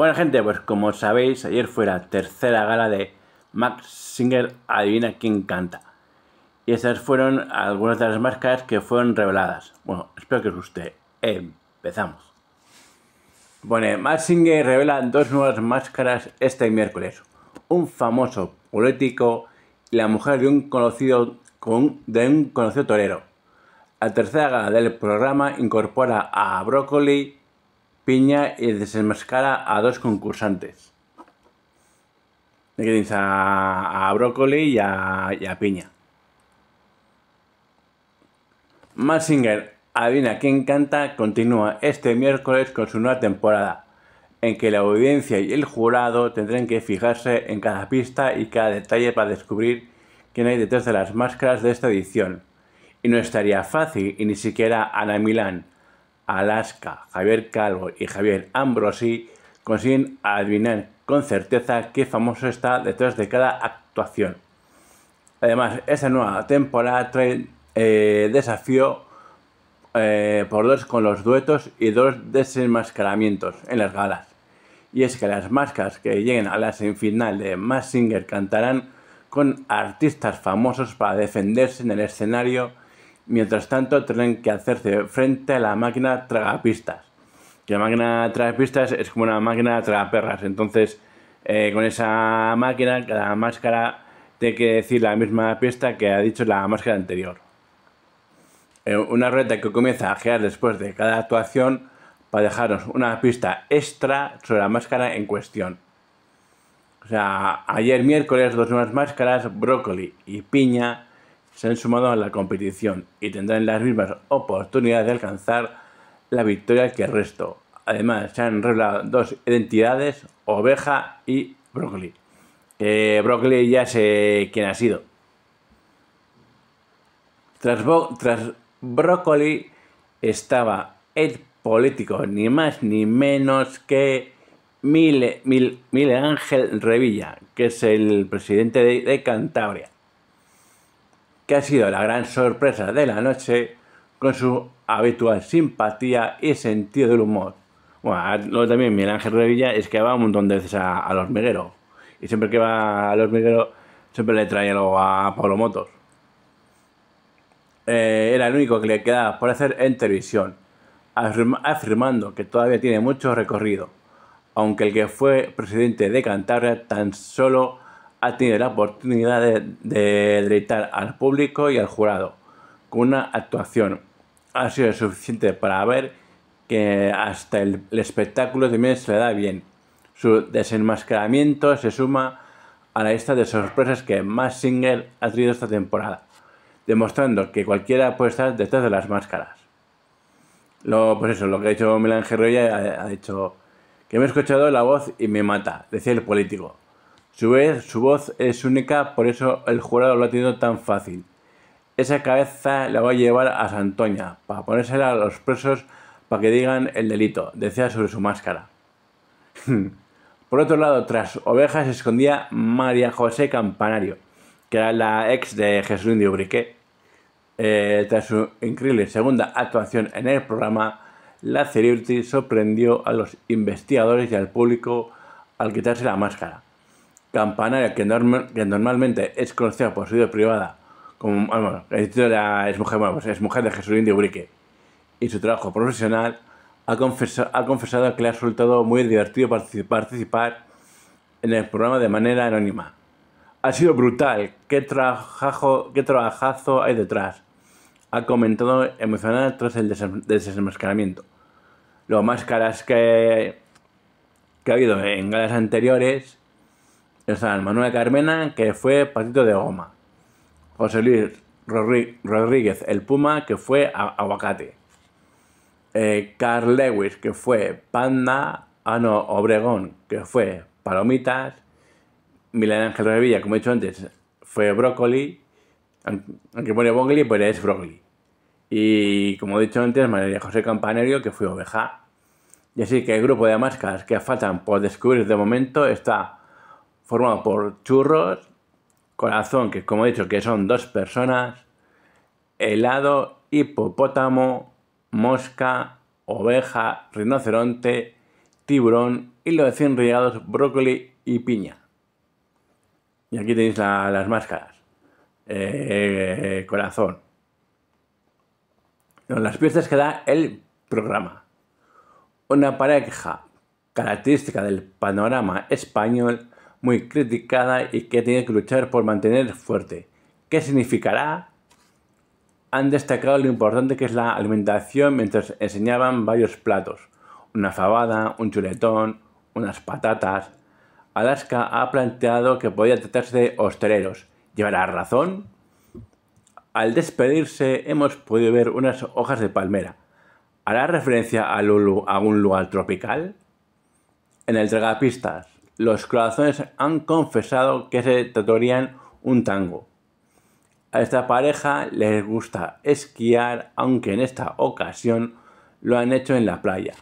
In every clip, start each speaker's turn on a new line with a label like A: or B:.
A: Bueno gente, pues como sabéis, ayer fue la tercera gala de Max Singer Adivina quién canta. Y esas fueron algunas de las máscaras que fueron reveladas. Bueno, espero que os guste. Empezamos. Bueno, Max Singer revela dos nuevas máscaras este miércoles. Un famoso político y la mujer de un conocido, de un conocido torero. La tercera gala del programa incorpora a Broccoli, piña y desenmascara a dos concursantes. a, Brócoli y a, Piña. Massinger, adivina quién canta, continúa este miércoles con su nueva temporada, en que la audiencia y el jurado tendrán que fijarse en cada pista y cada detalle para descubrir quién hay detrás de las máscaras de esta edición. Y no estaría fácil, y ni siquiera Ana Milán, Alaska, Javier Calvo y Javier Ambrosi consiguen adivinar con certeza qué famoso está detrás de cada actuación. Además, esta nueva temporada trae eh, desafío eh, por dos con los duetos y dos desenmascaramientos en las galas. Y es que las máscaras que lleguen a la semifinal de Massinger cantarán con artistas famosos para defenderse en el escenario Mientras tanto, tienen que hacerse frente a la máquina tragapistas. Que la máquina tragapistas es como una máquina tragaperras. Entonces, eh, con esa máquina, cada máscara tiene que decir la misma pista que ha dicho la máscara anterior. Eh, una rueda que comienza a girar después de cada actuación para dejarnos una pista extra sobre la máscara en cuestión. O sea, ayer miércoles dos nuevas máscaras, brócoli y piña, se han sumado a la competición y tendrán las mismas oportunidades de alcanzar la victoria que el resto. Además, se han revelado dos identidades, Oveja y Broccoli. Broccoli ya sé quién ha sido. Tras, tras Broccoli estaba el político, ni más ni menos que Mile, Ángel Revilla, que es el presidente de Cantabria que ha sido la gran sorpresa de la noche con su habitual simpatía y sentido del humor. Bueno, también Miguel Ángel Revilla es que va un montón de veces a, los Megueros Y siempre que va a los Megueros siempre le trae algo a Pablo Motos. Eh, era el único que le quedaba por hacer en televisión, afirmando que todavía tiene mucho recorrido, aunque el que fue presidente de Cantabria tan solo ha tenido la oportunidad de, deleitar al público y al jurado con una actuación. Ha sido suficiente para ver que hasta el, espectáculo también se le da bien. Su desenmascaramiento se suma a la lista de sorpresas que más Singer ha tenido esta temporada, demostrando que cualquiera puede estar detrás de las máscaras. Lo, pues eso, lo que ha dicho Milán Gerroya ha, ha dicho que me he escuchado la voz y me mata, decía el político. Su, voz es única, por eso el jurado lo ha tenido tan fácil. Esa cabeza la va a llevar a Santoña para ponérsela a los presos para que digan el delito, decía sobre su máscara. por otro lado, tras ovejas se escondía María José Campanario, que era la ex de Jesús de Ubrique. Eh, tras su increíble segunda actuación en el programa, la celebrity sorprendió a los investigadores y al público al quitarse la máscara. Campana, que, que normalmente es conocida por su vida privada, como bueno, es, mujer, pues mujer de Jesús Indio Ubrique y su trabajo profesional, ha, ha confesado que le ha resultado muy divertido participar, en el programa de manera anónima. Ha sido brutal, qué, trabajazo hay detrás, ha comentado emocionada tras el desenmascaramiento. Lo más caras que, que ha habido en galas anteriores Manuel Carmena, que fue patito de goma. José Luis Rodríguez, el Puma, que fue aguacate. Eh, Carl Lewis, que fue Panda. Ano ah, Obregón, que fue Palomitas. Milán Ángel Revilla, como he dicho antes, fue Brócoli. Aunque pone Broccoli, pues es Brócoli. Y como he dicho antes, María José Campanerio, que fue Oveja. Y así que el grupo de máscaras que faltan por descubrir de momento está formado por Churros, Corazón, que como he dicho que son dos personas, helado, hipopótamo, mosca, oveja, rinoceronte, tiburón, y los recién riados, brócoli y piña. Y aquí tenéis las máscaras. Eh, corazón. Las piezas que da el programa. Una pareja característica del panorama español muy criticada y que tiene que luchar por mantener fuerte. ¿Qué significará? Han destacado lo importante que es la alimentación mientras enseñaban varios platos. Una fabada, un chuletón, unas patatas. Alaska ha planteado que podía tratarse de hosteleros. ¿Llevará razón? Al despedirse hemos podido ver unas hojas de palmera. ¿Hará referencia a, Lulu, a un lugar tropical? En el tragapistas los corazones han confesado que se tatuarían un tango. A esta pareja les gusta esquiar, aunque en esta ocasión lo han hecho en la playa.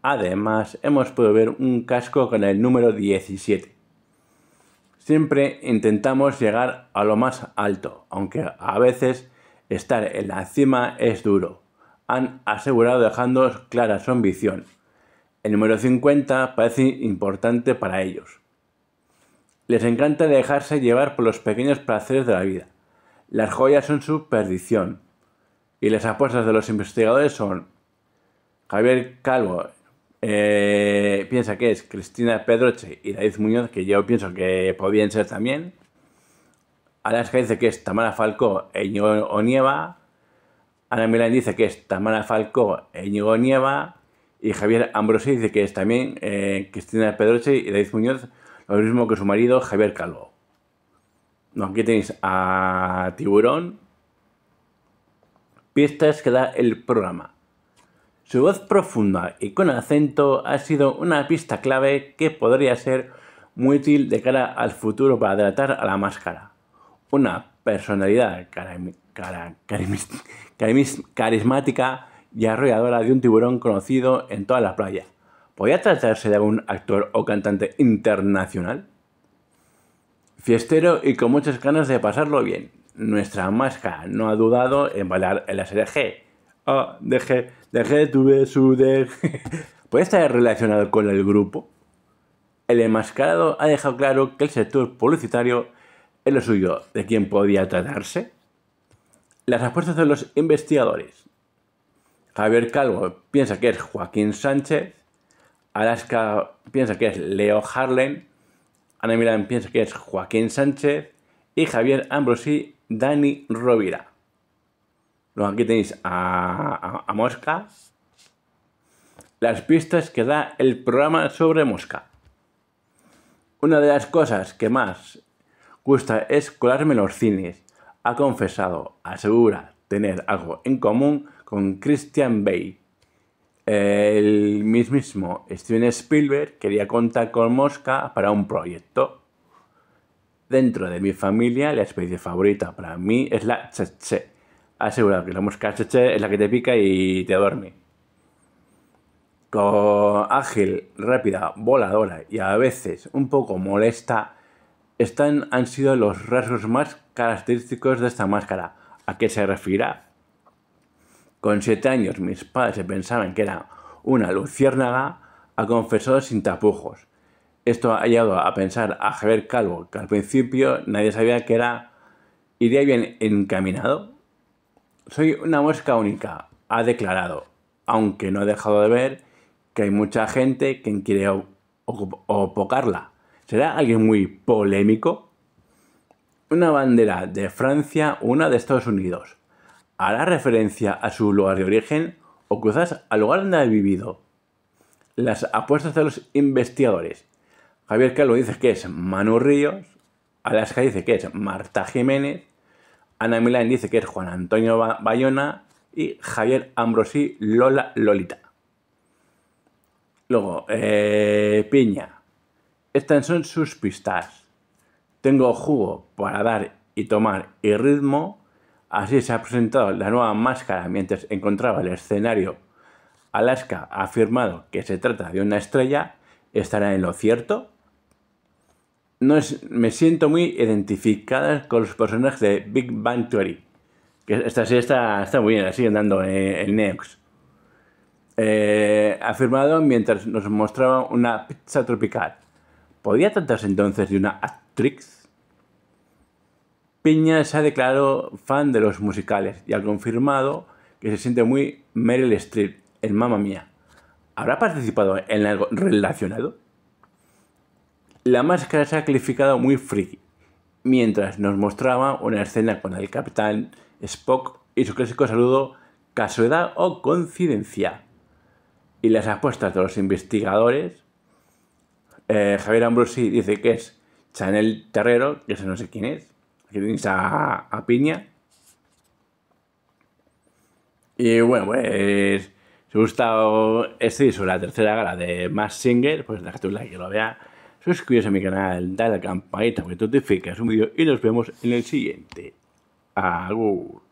A: Además, hemos podido ver un casco con el número 17. Siempre intentamos llegar a lo más alto, aunque a veces estar en la cima es duro. Han asegurado dejando clara su ambición. El número 50 parece importante para ellos. Les encanta dejarse llevar por los pequeños placeres de la vida. Las joyas son su perdición. Y las apuestas de los investigadores son Javier Calvo, eh, piensa que es Cristina Pedroche y David Muñoz, que yo pienso que podían ser también. Alaska dice que es Tamara Falcó e Íñigo Nieva. Ana Milán dice que es Tamara Falcó e Íñigo Nieva y Javier Ambrosi dice que es también eh, Cristina Pedroche y David Muñoz, lo mismo que su marido Javier Calvo. aquí tenéis a Tiburón. Pistas que da el programa. Su voz profunda y con acento ha sido una pista clave que podría ser muy útil de cara al futuro para tratar a la máscara. Una personalidad carismática y arrolladora de un tiburón conocido en todas las playas. ¿Podía tratarse de algún actor o cantante internacional? Fiestero y con muchas ganas de pasarlo bien, nuestra máscara no ha dudado en bailar el la G. Ah, oh, DG, tuve su DG. ¿Puede estar relacionado con el grupo? El enmascarado ha dejado claro que el sector publicitario es lo suyo, de quién podía tratarse. Las respuestas de los investigadores. Javier Calvo piensa que es Joaquín Sánchez, Alaska piensa que es Leo Harlem. Ana Milán piensa que es Joaquín Sánchez y Javier Ambrosi Dani Rovira. Luego aquí tenéis a Mosca, las pistas que da el programa sobre Mosca. Una de las cosas que más gusta es colarme los cines. Ha confesado, asegura tener algo en común con Christian Bale. El mismo Steven Spielberg quería contar con Mosca para un proyecto. Dentro de mi familia, la especie favorita para mí es la cheche. Asegurado que la mosca cheche es la que te pica y te duerme. Con ágil, rápida, voladora y a veces un poco molesta, están, han sido los rasgos más característicos de esta máscara. ¿A qué se refiere? con siete años mis padres se pensaban que era una luciérnaga, ha confesado sin tapujos. Esto ha llevado a pensar a Javier Calvo, que al principio nadie sabía que era iría bien encaminado. Soy una mosca única, ha declarado, aunque no ha dejado de ver que hay mucha gente quien quiere opocarla. ¿Será alguien muy polémico? Una bandera de Francia, una de Estados Unidos hará referencia a su lugar de origen o quizás al lugar donde ha vivido. Las apuestas de los investigadores. Javier Calvo dice que es Manu Ríos, Alaska dice que es Marta Jiménez, Ana Milán dice que es Juan Antonio Bayona y Javier Ambrosí Lola Lolita. Luego, eh, piña. Estas son sus pistas. Tengo jugo para dar y tomar y ritmo Así se ha presentado la nueva máscara mientras encontraba el escenario. Alaska ha afirmado que se trata de una estrella. ¿Estará en lo cierto? No me siento muy identificada con los personajes de Big Bang Theory. Que esta sí está, muy bien, la siguen dando en, Neox. Eh, afirmado mientras nos mostraba una pizza tropical. ¿Podía tratarse entonces de una actriz? Piña se ha declarado fan de los musicales y ha confirmado que se siente muy Meryl Streep en Mamma Mía. ¿Habrá participado en algo relacionado? La máscara se ha calificado muy friki, mientras nos mostraba una escena con el capitán Spock y su clásico saludo casualidad o coincidencia. Y las apuestas de los investigadores, eh, Javier Ambrosi dice que es Chanel Terrero, que se no sé quién es, que a, Piña. Y bueno, pues si os gustado este sobre la tercera gala de más Singer, pues dejad un like que lo vea. Suscribiros a mi canal, dale a la campanita para que te notifiques un vídeo y nos vemos en el siguiente. Agur.